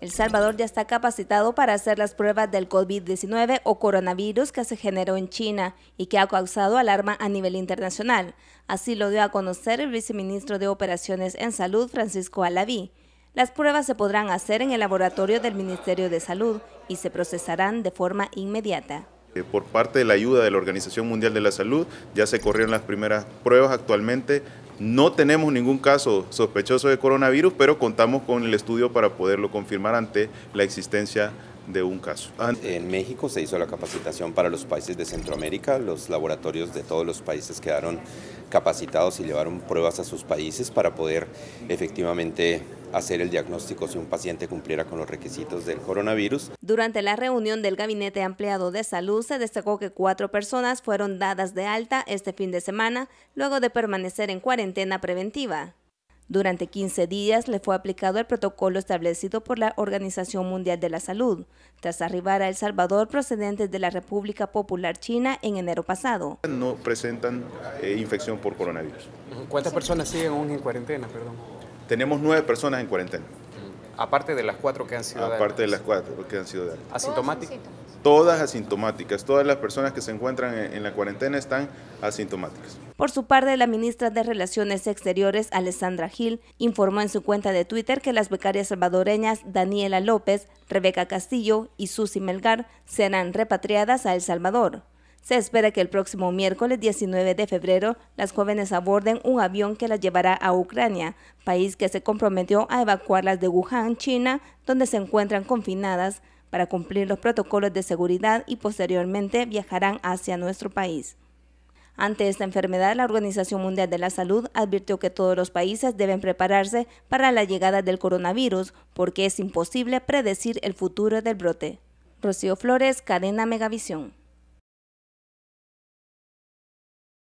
El Salvador ya está capacitado para hacer las pruebas del COVID-19 o coronavirus que se generó en China y que ha causado alarma a nivel internacional. Así lo dio a conocer el viceministro de Operaciones en Salud, Francisco Alaví. Las pruebas se podrán hacer en el laboratorio del Ministerio de Salud y se procesarán de forma inmediata. Eh, por parte de la ayuda de la Organización Mundial de la Salud, ya se corrieron las primeras pruebas actualmente no tenemos ningún caso sospechoso de coronavirus, pero contamos con el estudio para poderlo confirmar ante la existencia de un caso. En México se hizo la capacitación para los países de Centroamérica, los laboratorios de todos los países quedaron capacitados y llevaron pruebas a sus países para poder efectivamente hacer el diagnóstico si un paciente cumpliera con los requisitos del coronavirus. Durante la reunión del Gabinete Ampliado de Salud se destacó que cuatro personas fueron dadas de alta este fin de semana luego de permanecer en cuarentena preventiva. Durante 15 días le fue aplicado el protocolo establecido por la Organización Mundial de la Salud, tras arribar a El Salvador procedentes de la República Popular China en enero pasado. No presentan eh, infección por coronavirus. ¿Cuántas personas siguen aún en cuarentena? Perdón. Tenemos nueve personas en cuarentena. Aparte de las cuatro que han sido Aparte de las cuatro que han sido de ¿Asintomáticas? Todas asintomáticas. Todas las personas que se encuentran en la cuarentena están asintomáticas. Por su parte, la ministra de Relaciones Exteriores, Alessandra Gil, informó en su cuenta de Twitter que las becarias salvadoreñas Daniela López, Rebeca Castillo y Susi Melgar serán repatriadas a El Salvador. Se espera que el próximo miércoles 19 de febrero las jóvenes aborden un avión que las llevará a Ucrania, país que se comprometió a evacuarlas de Wuhan, China, donde se encuentran confinadas para cumplir los protocolos de seguridad y posteriormente viajarán hacia nuestro país. Ante esta enfermedad, la Organización Mundial de la Salud advirtió que todos los países deben prepararse para la llegada del coronavirus porque es imposible predecir el futuro del brote. Rocío Flores, Cadena Megavisión.